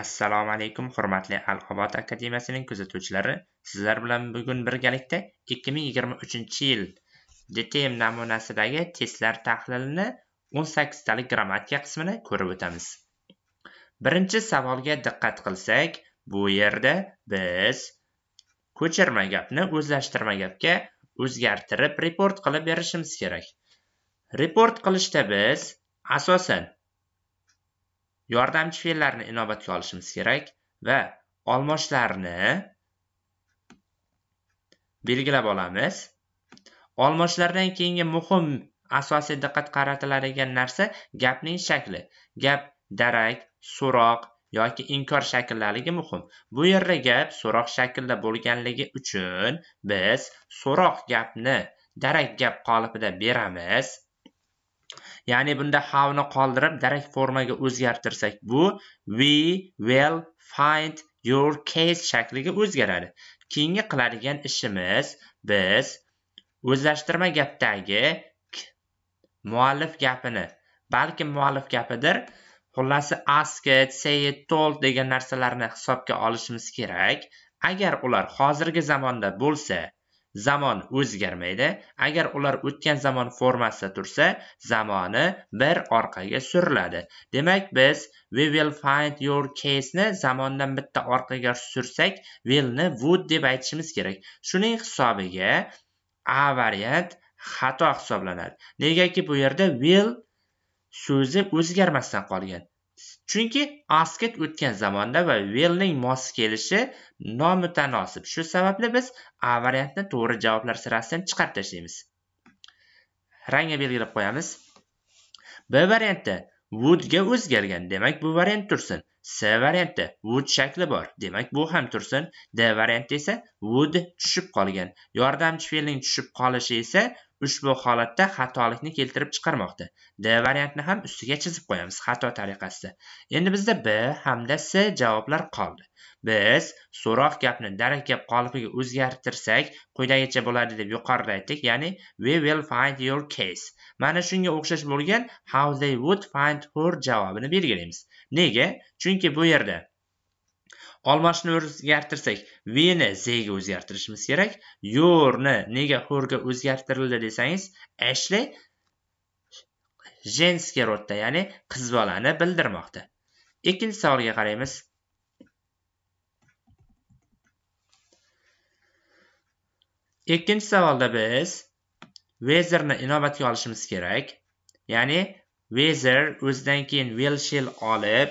assalomu alaykum hurmatli al obod akademiyasining kuzatuvchilari sizlar bilan bugun birgalikda 2023 yil DTM namunasidagi testlar tahlilini 18 talik grammatika qismini ko'rib o'tamiz birinchi savolga diqqat qilsak bu yerda biz ko'chirma gapni o'zlashtirma gapga o'zgartirib report qilib berishimiz kerak report qilishda biz asosan yordamchi fe'llarni inobatga olishimiz kerak va olmoshlarni belgilab olamiz olmoshlardan keyingi muhim asosiy diqqat qaratiladigan narsa gapning shakli gap darak so'roq yoki inkor shakllariga muhim bu yerda gap so'roq shaklida bo'lganligi uchun biz so'roq gapni darak gap qolipida beramiz ya'ni bunda ni qoldirib darak formaga o'zgartirsak bu we will find your case shakliga o'zgaradi keyingi qiladigan ishimiz biz o'zlashtirma gapdagi muallif gapini balki muallif gapidir it, asked it, told degan narsalarni hisobga olishimiz kerak agar ular hozirgi zamonda bo'lsa zamon o'zgarmaydi agar ular o'tgan zamon formasida tursa zamoni bir orqaga suriladi demak biz we will find your caseni zamondan bitta orqaga sursak willni would deb aytishimiz kerak shuning hisobiga a variant xato hisoblanadi negaki bu yerda will so'zi o'zgarmasdan qolgan Chunki asket o'tgan zamonda va velning mos kelishi nomutanosib. Shu sababli biz A variantni to'g'ri javoblar sirasidan chiqarib tashlaymiz. Rangga belgilab qo'yamiz. B varianti woodga o'zgargan. Demak, bu variant tursin. S variantda would shakli bor. Demak, bu ham tursin. D variantda esa would tushib qolgan. Yordamchi fe'lning tushib qolishi esa ushbu holatda xatolikni keltirib chiqarmoqda. D variantni ham ustiga chizib qo'yamiz xato tariqasida. Endi bizda B hamda C javoblar qoldi. Biz so'roq gapni darak gap qolipiga o'zgartirsak, quyidagicha bo'ladi deb yuqorida aytdik, ya'ni we will find your case. Mana shunga o'xshash bo'lgan how they would find her javobini belgilaymiz. nega chunki bu yerda olmashni o'zgartirsak z ga o'zgartirishimiz kerak yo'rni nega ga o'zgartirildi desangiz ashli jenski rodda ya'ni qiz bolani bildirmoqda ikkinchi savolga qaraymiz ikkinchi savolda biz ni inobatga olishimiz kerak ya'ni weather o'zidan keyin will shall olib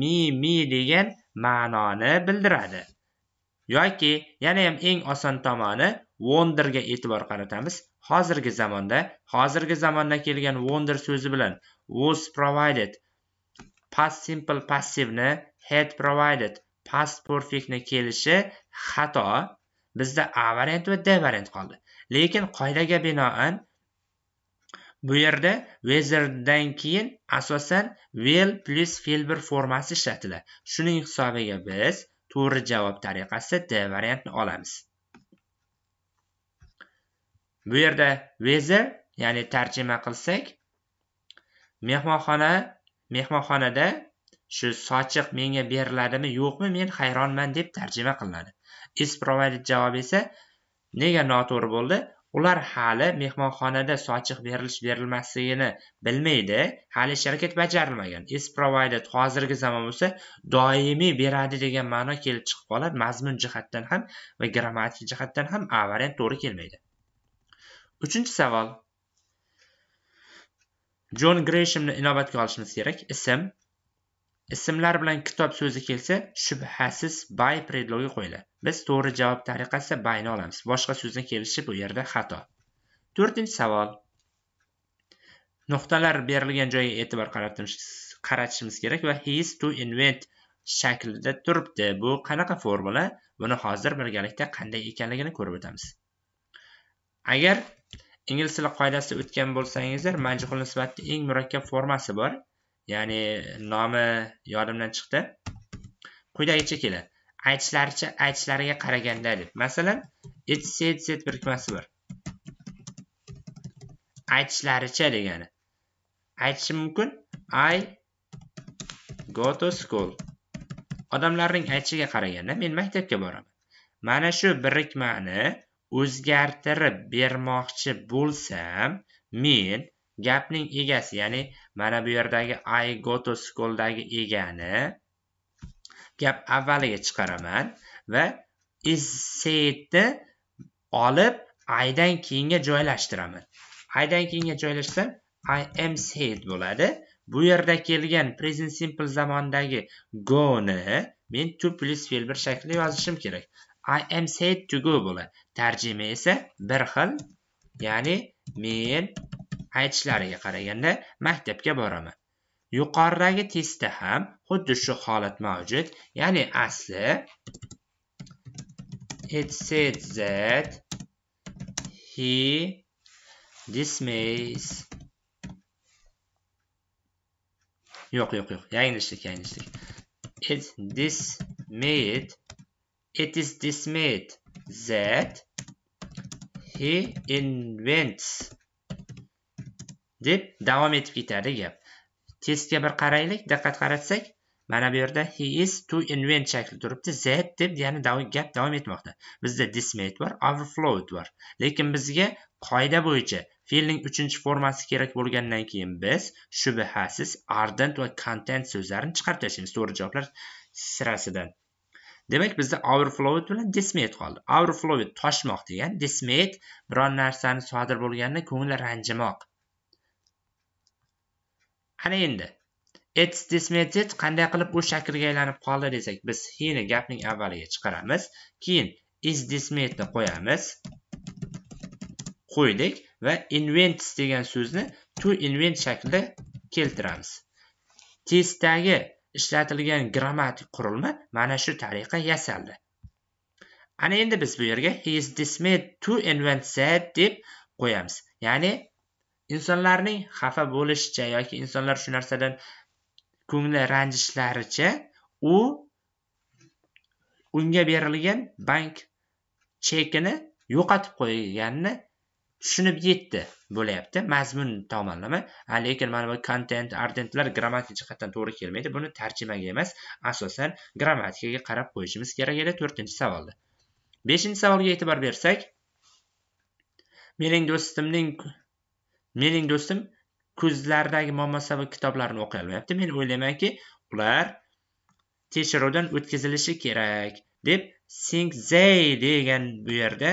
me me degan ma'noni bildiradi yoki yana ham eng oson tomoni ga e'tibor qaratamiz hozirgi zamonda hozirgi zamonda kelgan wonder so'zi bilan was provided past simple ni had provided past perfect ni kelishi xato bizda a variant va d variant qoldi lekin qoidaga binoan bu yerda weatherdan keyin asosan will plus fe'l bir formasi ishlatiladi shuning hisobiga biz to'g'ri javob tariqasida d variantini olamiz bu yerda whether ya'ni tarjima qilsak mehmonxona mehmonxonada shu sochiq menga beriladimi yo'qmi men hayronman deb tarjima qilinadi is provided javobi esa nega noto'g'ri bo'ldi Ular hali mehmonxonada sochiq berilish-berilmasligini bilmaydi, hali harakat bajarilmagan. Is provided hozirgi zamon bo'lsa, doimiy beradi degan ma'no kelib chiqib qoladi. Mazmun jihatdan ham va grammatik jihatdan ham A variant to'g'ri kelmaydi. 3 savol. Jon Greshamni inobatga olishimiz kerak. Ism ismlar bilan kitob so'zi kelsa shubhasiz by predlogi qo'yiladi biz to'g'ri javob tariqasida byni olamiz boshqa so'zni kelishi bu yerda xato to'rtinchi savol nuqtalar berilgan joyga e'tibor qaratishimiz kerak va his to invent shaklida turibdi bu qanaqa formula buni hozir birgalikda qanday ekanligini ko'rib o'tamiz agar ingliz tili qoidasida o'tgan bo'lsangizlar majhul nisbatni eng murakkab formasi bor ya'ni nomi yodimdan chiqdi quyidagicha keladi aytishlaricha aytishlariga qaraganda deb masalan set etsi birikmasi bor aytishlaricha degani aytishi mumkin i go to school odamlarning aytishiga qaraganda men maktabga boraman mana shu birikmani o'zgartirib bermoqchi bo'lsam men gapning egasi ya'ni mana bu yerdagi i school dagi egani gap avvaliga chiqaraman va is saidni olib i dan keyinga joylashtiraman i dan keyinga joylashsam i am said bo'ladi bu yerda kelgan present simple zamondagi go ni men to plus fe'l bir shaklida yozishim kerak i am said to go bo'ladi tarjima esa bir xil ya'ni men aytishlariga qaraganda maktabga boraman yuqoridagi testda ham xuddi shu holat mavjud ya'ni asli it said that he dismays yo'q yo'q yo'q yanglishdik yanglishdik it dismayed it is dismayed that he invents deb davom etib ketadi gap testga bir qaraylik diqqat qaratsak mana bu yerda he is to invent shakli turibdi z deb ya'ni gap davom etmoqda bizda dismet bor overflow bor lekin bizga qoida bo'yicha fe'lning uchinchi formasi kerak bo'lgandan keyin biz shubhasiz ardent va content so'zlarini chiqarib tashlaymiz to'g'ri javoblar sirasidan demak bizda overflow bilan dismet qoldi overflow toshmoq degan dismet biron narsani sodir bo'lganda ko'ngli ranjimoq qani endi this method qanday qilib u shaklga aylanib qoldi desak biz heni gapning avvaliga chiqaramiz keyin is methodni qo'yamiz qo'ydik va invents degan so'zni to invent shaklida keltiramiz testdagi ishlatilgan grammatik qurilma mana shu tariqa yasaldi ana endi biz bu yerga he is dismissed to invent deb qo'yamiz ya'ni insonlarning xafa bo'lishicha yoki insonlar shu narsadan ko'ngli ranjishlaricha u unga berilgan bank chekini yo'qotib qo'yganini tushunib yetdi bo'lyapti mazmun tomonlama lekin mana bu kontent ardentlar grammatik jihatdan to'g'ri kelmaydi buni tarjimaga emas asosan grammatikaga qarab qo'yishimiz kerak edi to'rtinchi savolda beshinchi savolga e'tibor bersak mening do'stimning mening do'stim ko'zlaridagi momosavi kitoblarni o'qiy olmayapti men o'ylaymanki ular tekshiruvdan o'tkazilishi kerak deb sing zay degan bu yerda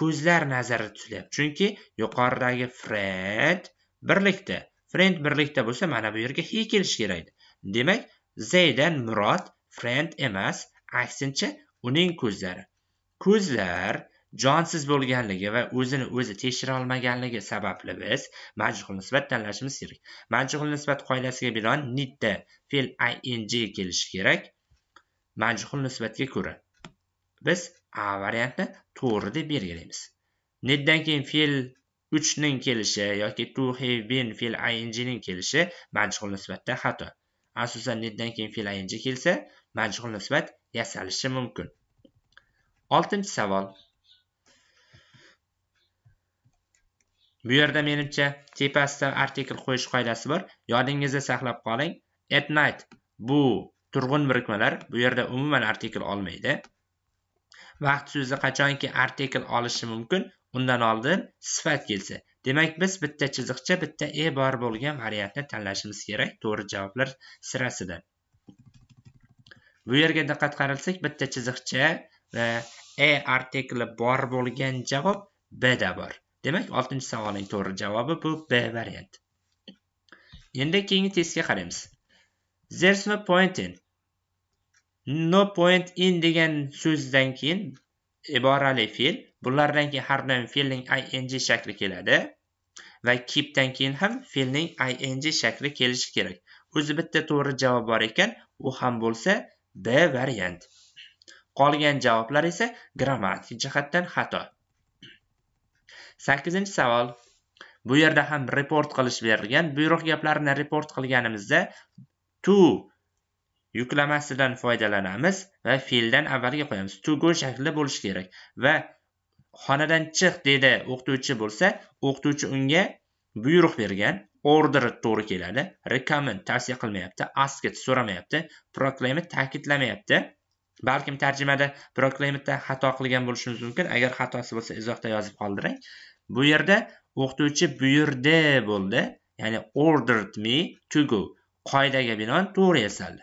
ko'zlar nazarda tutilyapti chunki yuqoridagi fred birlikda friend birlikda bo'lsa mana bu yerga he kelishi kerak edi demak zaydan murod friend emas aksincha uning ko'zlari ko'zlar jonsiz bo'lganligi va o'zini o'zi tekshira olmaganligi sababli biz majhul nisbat tanlashimiz kerak majhul nisbat qoidasiga binoan nidda fe'l ing kelishi kerak majhul nisbatga ko'ra biz a variantni to'g'ri deb belgilaymiz niddan keyin fe'l uchning kelishi yoki to have been fe'l ingning kelishi majhul nisbatda xato asosan niddan keyin fe'l ing kelsa majhul nisbat yasalishi mumkin oltinchi savol bu yerda menimcha tepasida artikel qo'yish qoidasi bor yodingizda saqlab qoling at night bu turg'un birikmalar bu yerda umuman artikel olmaydi vaqt so'zi qachonki artikel olishi mumkin undan oldin sifat kelsa demak biz bitta chiziqcha bitta e bor bo'lgan variantni tanlashimiz kerak to'g'ri javoblar sirasida. bu yerga diqqat qaralsak, bitta chiziqcha va e artikli bor bo'lgan javob b da bor demak 6. savolning to'g'ri javobi bu b variant. endi keyingi testga qaraymiz there's no point in no point in degan so'zdan keyin ibarali fe'l Bunlardan keyin har doim fe'lning ing shakli keladi va keepdan keyin ham fe'lning ing shakli kelishi kerak o'zi bitta to'g'ri javob bor ekan u ham bo'lsa b variant qolgan javoblar esa grammatik jihatdan xato sakkizinchi savol bu yerda ham report qilish berilgan buyruq gaplarini report qilganimizda to yuklamasidan foydalanamiz va fe'ldan avvalga qo'yamiz to go shaklida bo'lishi kerak va xonadan chiq dedi o'qituvchi bo'lsa o'qituvchi unga buyruq bergan order to'g'ri keladi recommend tavsiya qilmayapti asked so'ramayapti proclaim ta'kidlamayapti balkim tarjimada biror xato qilgan bo'lishimiz mumkin agar xatosi bo'lsa izohda yozib qoldiring bu yerda o'qituvchi buyurdi bo'ldi ya'ni ordered me to go qoidaga binoan to'g'ri yasaldi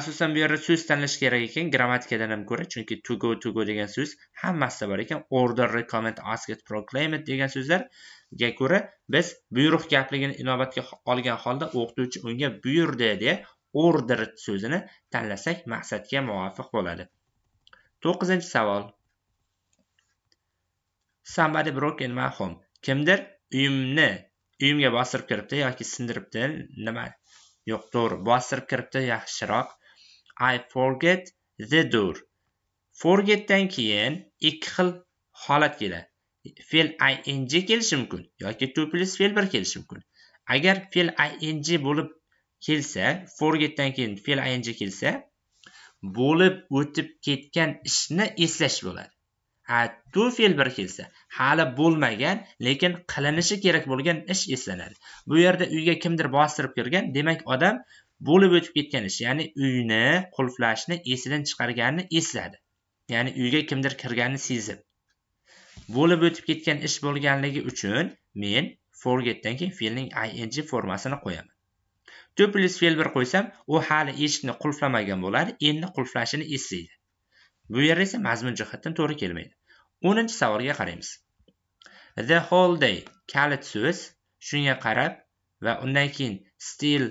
asosan bu yerda so'z tanlash kerak ekan grammatikadan ham ko'ra chunki to go to go degan so'z hammasida bor ekan order recommend ask it proclaim it degan so'zlarga ko'ra biz buyruq gapligini inobatga olgan holda o'qituvchi unga buyurdi deya order so'zini tanlasak maqsadga muvofiq bo'ladi 9 savol somebody broken my home kimdir uyimni uyimga bostirib kiribdi yoki sindiribdi nima yo'q to'g'ri bostirib kiribdi yaxshiroq i forget the door forgetdan keyin ikki xil holat keladi fe'l ing kelishi mumkin yoki to plus fe'l bir kelishi mumkin agar fe'l ing bo'lib kelsa forgetdan keyin fe'l ing kelsa bo'lib o'tib ketgan ishni eslash bo'ladi a to fe'l bir kelsa hali bo'lmagan lekin qilinishi kerak bo'lgan ish eslanadi bu yerda uyga kimdir bostirib kirgan demak odam bo'lib o'tib ketgan ish ya'ni uyni qulflashni esidan chiqarganini esladi ya'ni uyga kimdir kirganini sezib bo'lib o'tib ketgan ish bo'lganligi uchun men forgetdan keyin fe'lning ing formasini qo'yaman to'rt plyus bir qo'ysam u hali eshikni qulflamagan bo'ladi endi qulflashini eslaydi bu yer esa mazmun jihatdan to'g'ri kelmaydi 10 savolga qaraymiz the whole day kalit so'z shunga qarab va undan keyin still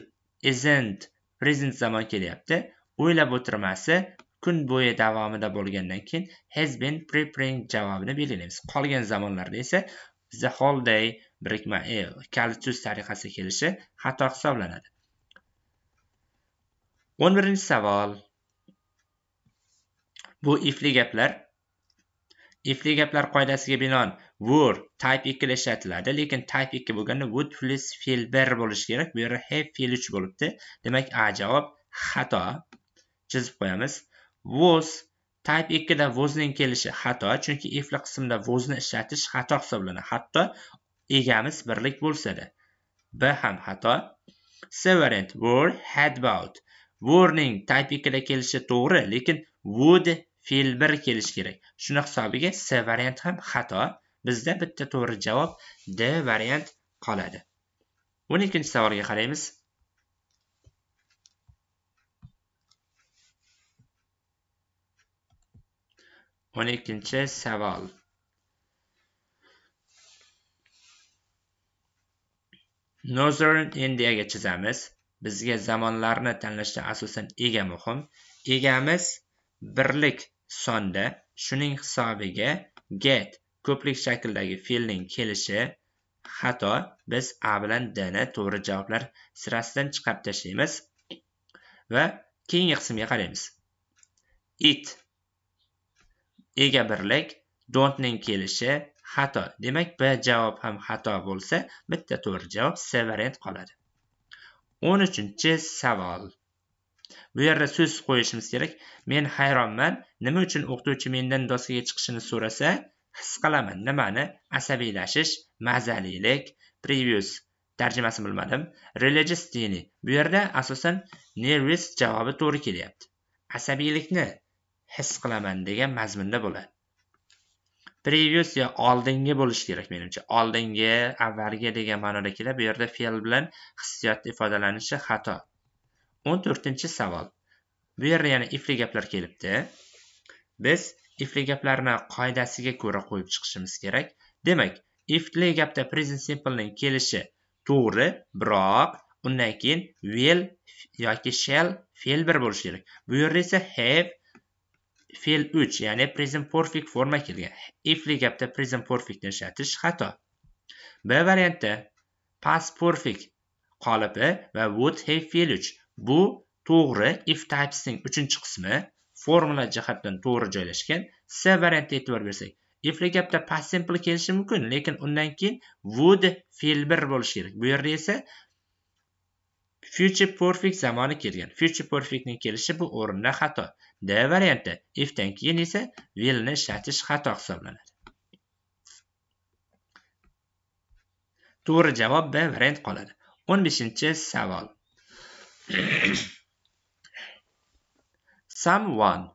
isn't present zamon kelyapti o'ylab o'tirmasi kun bo'yi davomida bo'lgandan keyin has been preparing javobini belgilaymiz qolgan zamonlarda esa the whole day birikma e, kalit so'z tariqasi kelishi xato hisoblanadi o'n birinchi savol bu ifli gaplar ifli gaplar qoidasiga binoan were type ikkida ishlatiladi lekin type ikki bo'lganda would plus fe'l bir bo'lishi kerak bu yerda have fe'l uch bo'libdi demak a javob xato chizib qo'yamiz was Type 2 da vozning kelishi xato, chunki ifli qismda vozni ishlatish xato hisoblanadi, hatto egamiz birlik bo'lsa-da. B ham xato. Severant word had about warning type ikkida kelishi to'g'ri lekin would fe'l bir kelishi kerak shuni hisobiga s variant ham xato bizda bitta to'g'ri javob d variant qoladi o'n ikkinchi savolga qaraymiz o'n ikkinchi savol Northern Indiaga chizamiz. bizga zamonlarni tanlashda asosan ega muhim egamiz birlik sonda shuning hisobiga get ko'plik shaklidagi fe'lning kelishi xato biz a bilan d ni to'g'ri javoblar sirasidan chiqarib tashlaymiz va keyingi qismga qaraymiz it ega birlik dontning kelishi xato demak b javob ham xato bo'lsa bitta to'g'ri javob c variant qoladi o'n uchinchi savol bu yerda so'z qo'yishimiz kerak men hayronman nima uchun o'qituvchi mendan doskaga chiqishini so'rasa his qilaman nimani asabiylashish mazalilik previous tarjimasini bilmadim religious dini bu yerda asosan nervous javobi to'g'ri kelyapti asabiylikni his qilaman degan mazmunda bo'ladi previous yo oldingi bo'lishi kerak menimcha oldingi avvalgi degan ma'noda keladi bu yerda fe'l bilan hissiyotni ifodalanishi xato o'n to'rtinchi savol bu yerda yana ifli gaplar kelibdi biz ifli gaplarni qoidasiga ko'ra qo'yib chiqishimiz kerak demak ifli gapda present simplening kelishi to'g'ri biroq undan keyin will yoki shall fe'l bir bo'lishi kerak bu yerda esa have fe'l 3 ya'ni present perfect forma kelgan ifli gapda present perfectni ishlatish xato b variantda past perfect qolipi va would have fe'l 3 bu to'g'ri if typesning 3 qismi formula jihatdan to'g'ri joylashgan C variantga e'tibor bersak ifli gapda past simple kelishi mumkin lekin undan keyin would fe'l 1 bo'lishi kerak bu yerda esa future perfect zamoni kelgan future perfectning kelishi bu o'rinda xato d varianti ifdan keyin esa willni ishlatish xato hisoblanadi to'g'ri javob b variant qoladi 15 beshinchi savol someone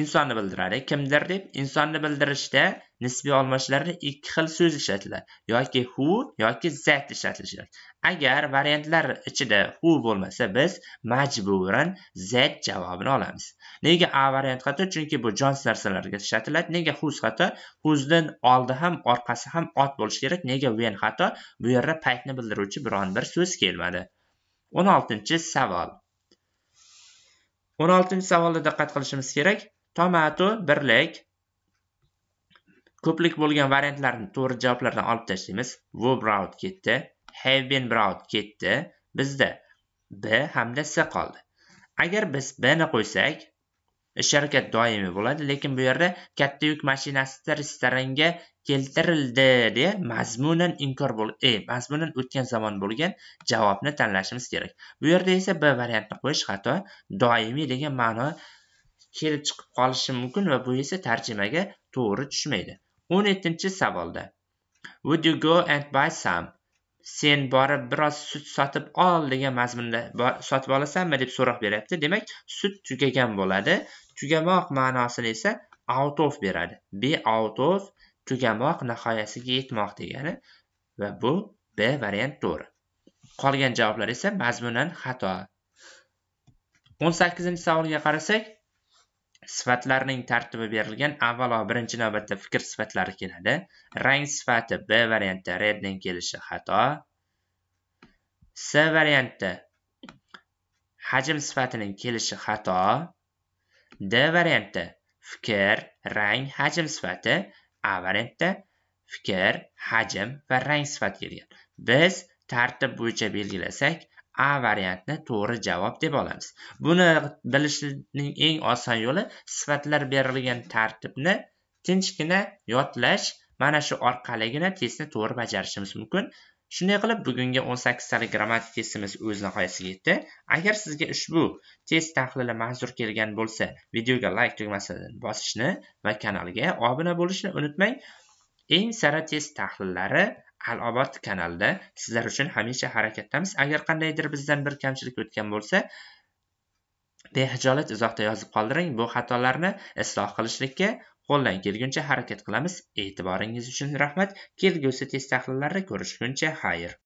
insonni bildiradi kimdir deb insonni bildirishda nisbiy almashishlarda ikki xil so'z ishlatiladi yoki who yoki that ishlatilishi agar variantlar ichida who bo'lmasa biz majburan that javobini olamiz nega a variant xato chunki bu jons narsalarga ishlatiladi nega whos xato whosdan oldi ham orqasi ham ot bo'lishi kerak nega when xato bu yerda paytni bildiruvchi biron bir so'z kelmadi o'n oltinchi savol o'n oltinchi savolda diqqat qilishimiz kerak tomato birlik ko'plik bo'lgan variantlarni to'g'ri javoblardan olib tashlaymiz wo brought ketdi have been brought ketdi bizda b hamda s qoldi agar biz b ni qo'ysak ish harakat doimiy bo'ladi lekin bu yerda katta yuk mashinasi restoranga keltirildi deya mazmunan inkor bo'l e, mazmunan o'tgan zamon bo'lgan javobni tanlashimiz kerak bu yerda esa b variantni qo'yish xato doimiy degan ma'no kelib chiqib qolishi mumkin va bu esa tarjimaga to'g'ri tushmaydi 17 savolda would you go and buy some sen borib biroz sut sotib ol degan mazmunda sotib olasanmi deb so'roq beryapti demak sut tugagan bo'ladi tugamoq ma'nosini esa out of beradi be out of tugamoq nihoyasiga yetmoq degani va bu b variant to'g'ri qolgan javoblar esa mazmunan xato 18 sakkizinchi savolga qarasak sifatlarning tartibi berilgan avvalo birinchi navbatda fikr sifatlari keladi rang sifati b variantda redning kelishi xato s variantda hajm sifatining kelishi xato d variantda fikr rang hajm sifati a variantda fikr hajm va rang sifati kelgan biz tartib bo'yicha belgilasak a variantni to'g'ri javob deb olamiz buni bilishning eng oson yo'li sifatlar berilgan tartibni tinchgina yodlash mana shu orqaligina testni to'g'ri bajarishimiz mumkin shunday qilib bugungi 18-sonli grammatik testimiz o'z nihoyasiga yetdi agar sizga ushbu test tahlili manzur kelgan bo'lsa videoga layk tugmasini bosishni va kanalga obuna bo'lishni unutmang eng sara test tahlillari Alobod kanalida sizlar uchun hamisha harakatdamiz. Agar qandaydir bizdan bir kamchilik o'tgan bo'lsa, behijolat izohda yozib qoldiring. Bu xatolarni isloh qilishlikka qo'ldan kelguncha harakat qilamiz. E'tiboringiz uchun rahmat. Kelgusi test tahlillarida ko'rishguncha xayr.